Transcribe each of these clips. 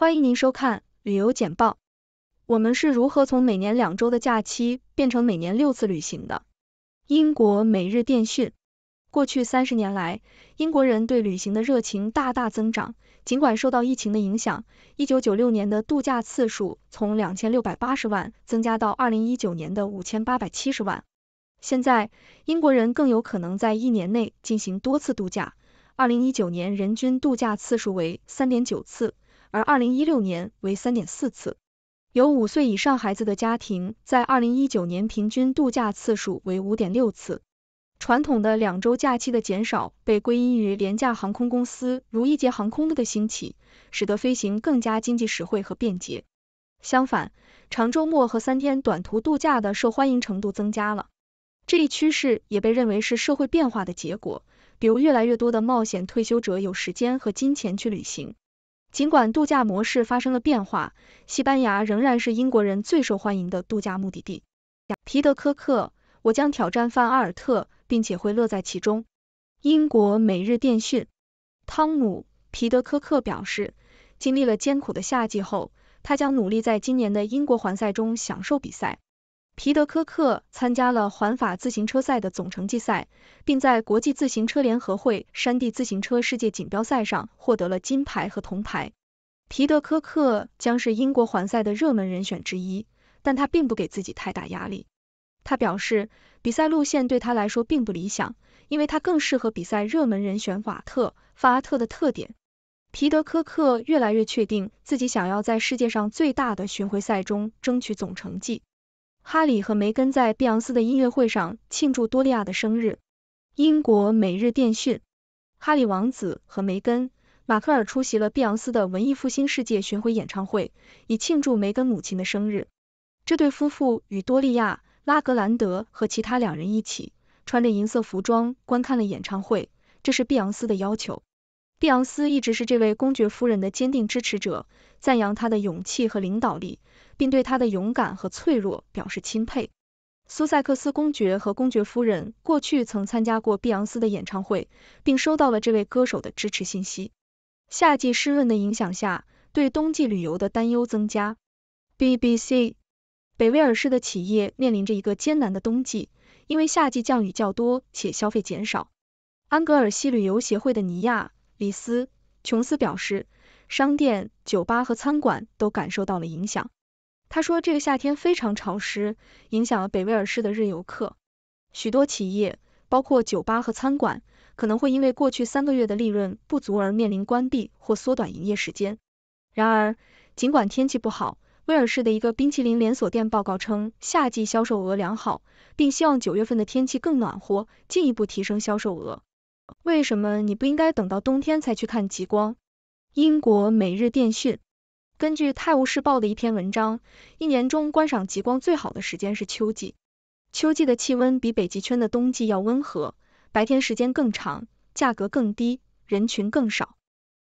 欢迎您收看旅游简报。我们是如何从每年两周的假期变成每年六次旅行的？英国每日电讯。过去三十年来，英国人对旅行的热情大大增长。尽管受到疫情的影响，一九九六年的度假次数从两千六百八十万增加到二零一九年的五千八百七十万。现在，英国人更有可能在一年内进行多次度假。二零一九年人均度假次数为三点九次。而二零一六年为三点四次，有五岁以上孩子的家庭在二零一九年平均度假次数为五点六次。传统的两周假期的减少被归因于廉价航空公司如易捷航空的兴起，使得飞行更加经济实惠和便捷。相反，长周末和三天短途度假的受欢迎程度增加了。这一趋势也被认为是社会变化的结果，比如越来越多的冒险退休者有时间和金钱去旅行。尽管度假模式发生了变化，西班牙仍然是英国人最受欢迎的度假目的地。皮德科克，我将挑战范阿尔特，并且会乐在其中。英国每日电讯，汤姆·皮德科克表示，经历了艰苦的夏季后，他将努力在今年的英国环赛中享受比赛。皮德科克参加了环法自行车赛的总成绩赛，并在国际自行车联合会山地自行车世界锦标赛上获得了金牌和铜牌。皮德科克将是英国环赛的热门人选之一，但他并不给自己太大压力。他表示，比赛路线对他来说并不理想，因为他更适合比赛热门人选瓦特·法特的特点。皮德科克越来越确定自己想要在世界上最大的巡回赛中争取总成绩。哈里和梅根在碧昂斯的音乐会上庆祝多利亚的生日。英国每日电讯：哈里王子和梅根·马克尔出席了碧昂斯的文艺复兴世界巡回演唱会，以庆祝梅根母亲的生日。这对夫妇与多利亚·拉格兰德和其他两人一起，穿着银色服装观看了演唱会。这是碧昂斯的要求。碧昂斯一直是这位公爵夫人的坚定支持者，赞扬她的勇气和领导力。并对他的勇敢和脆弱表示钦佩。苏塞克斯公爵和公爵夫人过去曾参加过碧昂斯的演唱会，并收到了这位歌手的支持信息。夏季湿润的影响下，对冬季旅游的担忧增加。BBC，北威尔士的企业面临着一个艰难的冬季，因为夏季降雨较多且消费减少。安格尔西旅游协会的尼亚·李斯·琼斯表示，商店、酒吧和餐馆都感受到了影响。他说，这个夏天非常潮湿，影响了北威尔士的日游客。许多企业，包括酒吧和餐馆，可能会因为过去三个月的利润不足而面临关闭或缩短营业时间。然而，尽管天气不好，威尔士的一个冰淇淋连锁店报告称，夏季销售额良好，并希望九月份的天气更暖和，进一步提升销售额。为什么你不应该等到冬天才去看极光？英国每日电讯。根据《泰晤士报》的一篇文章，一年中观赏极光最好的时间是秋季。秋季的气温比北极圈的冬季要温和，白天时间更长，价格更低，人群更少。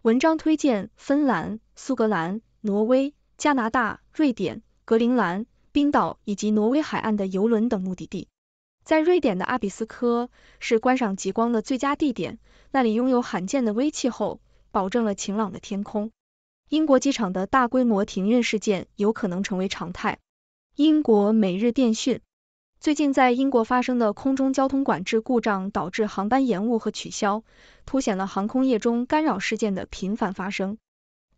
文章推荐芬兰、苏格兰、挪威、加拿大、瑞典、格陵兰、冰岛以及挪威海岸的游轮等目的地。在瑞典的阿比斯科是观赏极光的最佳地点，那里拥有罕见的微气候，保证了晴朗的天空。英国机场的大规模停运事件有可能成为常态。英国每日电讯最近在英国发生的空中交通管制故障导致航班延误和取消，凸显了航空业中干扰事件的频繁发生。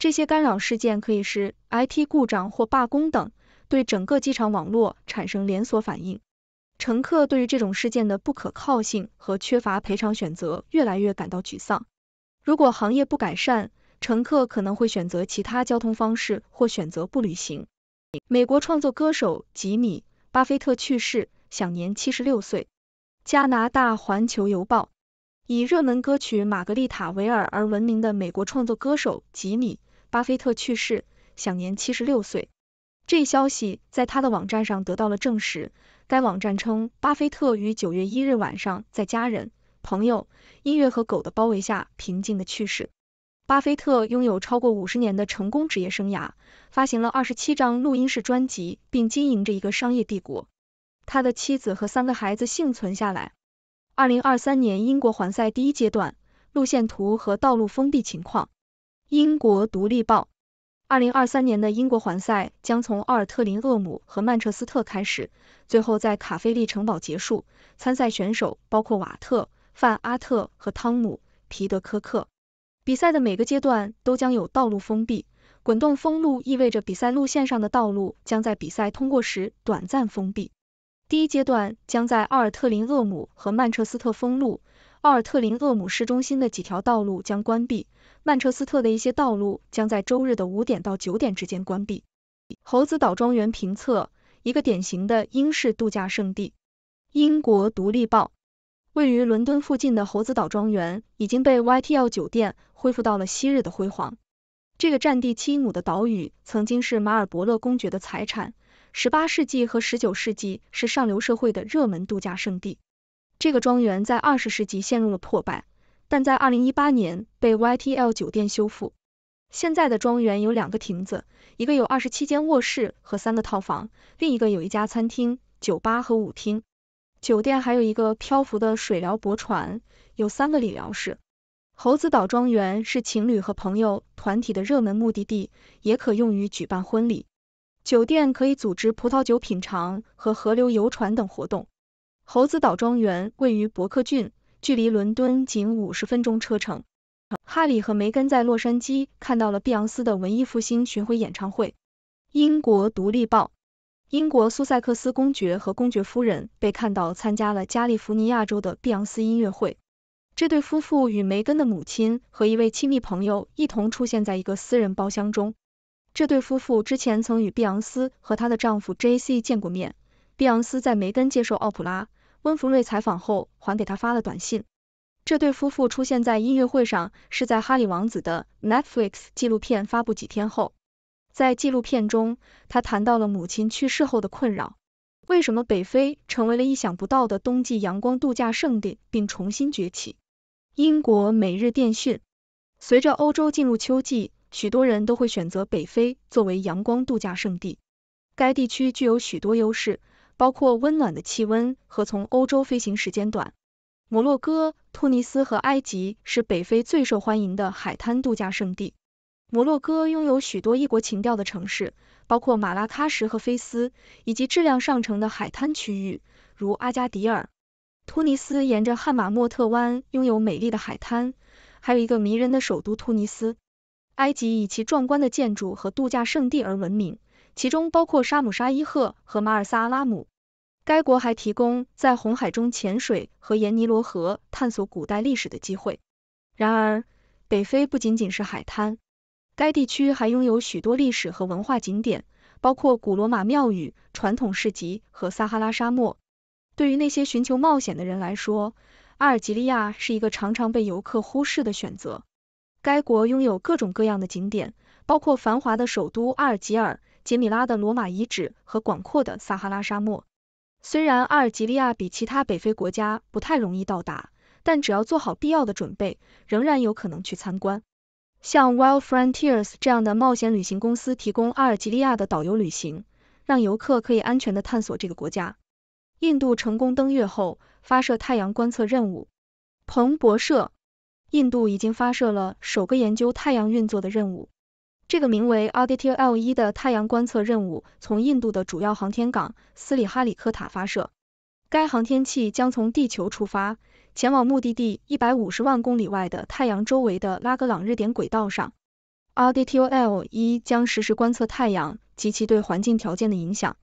这些干扰事件可以是 IT 故障或罢工等，对整个机场网络产生连锁反应。乘客对于这种事件的不可靠性和缺乏赔偿选择越来越感到沮丧。如果行业不改善，乘客可能会选择其他交通方式，或选择不旅行。美国创作歌手吉米·巴菲特去世，享年七十六岁。加拿大《环球邮报》以热门歌曲《玛格丽塔维尔》而闻名的美国创作歌手吉米·巴菲特去世，享年七十六岁。这一消息在他的网站上得到了证实。该网站称，巴菲特于九月一日晚上在家人、朋友、音乐和狗的包围下平静的去世。巴菲特拥有超过五十年的成功职业生涯，发行了二十七张录音室专辑，并经营着一个商业帝国。他的妻子和三个孩子幸存下来。二零二三年英国环赛第一阶段路线图和道路封闭情况。英国独立报。二零二三年的英国环赛将从奥尔特林厄姆和曼彻斯特开始，最后在卡菲利城堡结束。参赛选手包括瓦特、范阿特和汤姆皮德科克。比赛的每个阶段都将有道路封闭，滚动封路意味着比赛路线上的道路将在比赛通过时短暂封闭。第一阶段将在奥尔特林厄姆和曼彻斯特封路，奥尔特林厄姆市中心的几条道路将关闭，曼彻斯特的一些道路将在周日的五点到九点之间关闭。猴子岛庄园评测，一个典型的英式度假胜地。英国独立报。位于伦敦附近的猴子岛庄园已经被 YTL 酒店恢复到了昔日的辉煌。这个占地七英亩的岛屿曾经是马尔伯勒公爵的财产，十八世纪和十九世纪是上流社会的热门度假胜地。这个庄园在二十世纪陷入了破败，但在二零一八年被 YTL 酒店修复。现在的庄园有两个亭子，一个有二十七间卧室和三个套房，另一个有一家餐厅、酒吧和舞厅。酒店还有一个漂浮的水疗泊船，有三个理疗室。猴子岛庄园是情侣和朋友团体的热门目的地，也可用于举办婚礼。酒店可以组织葡萄酒品尝和河流游船等活动。猴子岛庄园位于伯克郡，距离伦敦仅五十分钟车程。哈里和梅根在洛杉矶看到了碧昂斯的文艺复兴巡回演唱会。英国独立报。英国苏塞克斯公爵和公爵夫人被看到参加了加利福尼亚州的碧昂斯音乐会。这对夫妇与梅根的母亲和一位亲密朋友一同出现在一个私人包厢中。这对夫妇之前曾与碧昂斯和她的丈夫 J.C. 见过面。碧昂斯在梅根接受奥普拉·温弗瑞采访后，还给她发了短信。这对夫妇出现在音乐会上，是在哈里王子的 Netflix 纪录片发布几天后。在纪录片中，他谈到了母亲去世后的困扰。为什么北非成为了意想不到的冬季阳光度假胜地，并重新崛起？英国每日电讯：随着欧洲进入秋季，许多人都会选择北非作为阳光度假胜地。该地区具有许多优势，包括温暖的气温和从欧洲飞行时间短。摩洛哥、突尼斯和埃及是北非最受欢迎的海滩度假胜地。摩洛哥拥有许多异国情调的城市，包括马拉喀什和菲斯，以及质量上乘的海滩区域，如阿加迪尔。突尼斯沿着汉马莫特湾拥有美丽的海滩，还有一个迷人的首都突尼斯。埃及以其壮观的建筑和度假胜地而闻名，其中包括沙姆沙伊赫和马尔萨阿拉姆。该国还提供在红海中潜水和沿尼罗河探索古代历史的机会。然而，北非不仅仅是海滩。该地区还拥有许多历史和文化景点，包括古罗马庙宇、传统市集和撒哈拉沙漠。对于那些寻求冒险的人来说，阿尔及利亚是一个常常被游客忽视的选择。该国拥有各种各样的景点，包括繁华的首都阿尔及尔、杰米拉的罗马遗址和广阔的撒哈拉沙漠。虽然阿尔及利亚比其他北非国家不太容易到达，但只要做好必要的准备，仍然有可能去参观。像 Wild Frontiers 这样的冒险旅行公司提供阿尔及利亚的导游旅行，让游客可以安全的探索这个国家。印度成功登月后，发射太阳观测任务。彭博社，印度已经发射了首个研究太阳运作的任务。这个名为 Aditya-L1 的太阳观测任务从印度的主要航天港斯里哈里科塔发射。该航天器将从地球出发，前往目的地一百五十万公里外的太阳周围的拉格朗日点轨道上。a u d i t o l 一将实时观测太阳及其对环境条件的影响。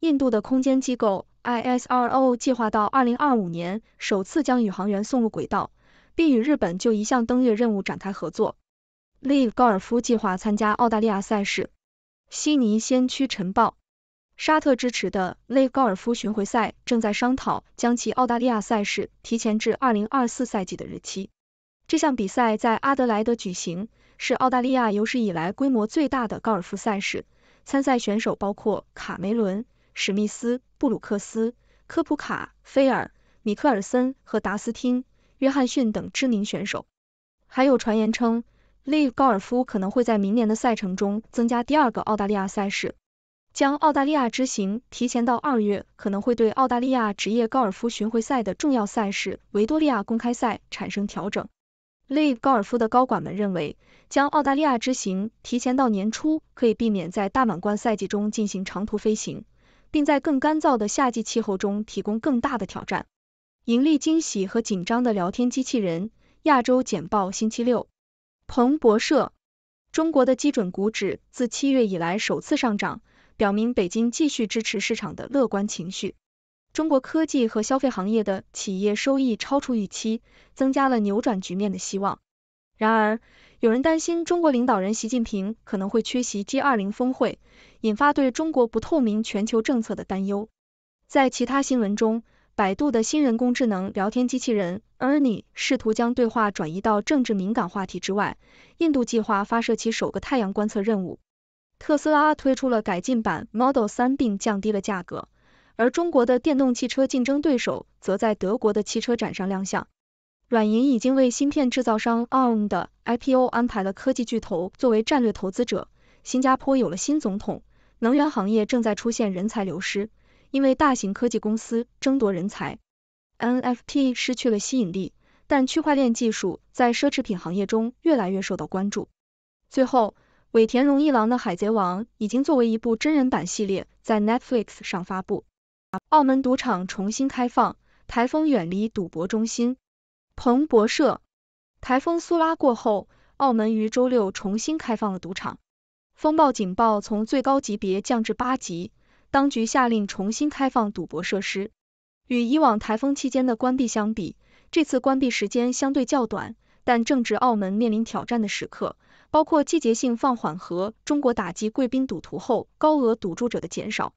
印度的空间机构 ISRO 计划到2025年首次将宇航员送入轨道，并与日本就一项登月任务展开合作。Live 高尔夫计划参加澳大利亚赛事。悉尼先驱晨报。沙特支持的 Live 高尔夫巡回赛正在商讨将其澳大利亚赛事提前至二零二四赛季的日期。这项比赛在阿德莱德举行，是澳大利亚有史以来规模最大的高尔夫赛事。参赛选手包括卡梅伦、史密斯、布鲁克斯、科普卡、菲尔、米克尔森和达斯汀、约翰逊等知名选手。还有传言称，Live 高尔夫可能会在明年的赛程中增加第二个澳大利亚赛事。将澳大利亚之行提前到二月可能会对澳大利亚职业高尔夫巡回赛的重要赛事维多利亚公开赛产生调整。l a v e 高尔夫的高管们认为，将澳大利亚之行提前到年初可以避免在大满贯赛季中进行长途飞行，并在更干燥的夏季气候中提供更大的挑战。盈利惊喜和紧张的聊天机器人。亚洲简报星期六。彭博社，中国的基准股指自七月以来首次上涨。表明北京继续支持市场的乐观情绪。中国科技和消费行业的企业收益超出预期，增加了扭转局面的希望。然而，有人担心中国领导人习近平可能会缺席 G20 峰会，引发对中国不透明全球政策的担忧。在其他新闻中，百度的新人工智能聊天机器人 Ernie 试图将对话转移到政治敏感话题之外。印度计划发射其首个太阳观测任务。特斯拉推出了改进版 Model 3并降低了价格，而中国的电动汽车竞争对手则在德国的汽车展上亮相。软银已经为芯片制造商 ARM 的 IPO 安排了科技巨头作为战略投资者。新加坡有了新总统，能源行业正在出现人才流失，因为大型科技公司争夺人才。NFT 失去了吸引力，但区块链技术在奢侈品行业中越来越受到关注。最后。尾田荣一郎的《海贼王》已经作为一部真人版系列，在 Netflix 上发布。澳门赌场重新开放，台风远离赌博中心。彭博社：台风苏拉过后，澳门于周六重新开放了赌场。风暴警报从最高级别降至八级，当局下令重新开放赌博设施。与以往台风期间的关闭相比，这次关闭时间相对较短，但正值澳门面临挑战的时刻。包括季节性放缓和中国打击贵宾赌徒后高额赌注者的减少，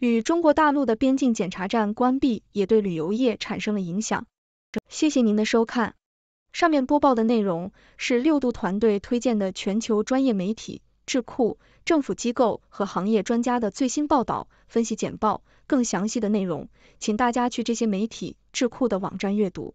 与中国大陆的边境检查站关闭也对旅游业产生了影响。谢谢您的收看，上面播报的内容是六度团队推荐的全球专业媒体、智库、政府机构和行业专家的最新报道、分析简报。更详细的内容，请大家去这些媒体、智库的网站阅读。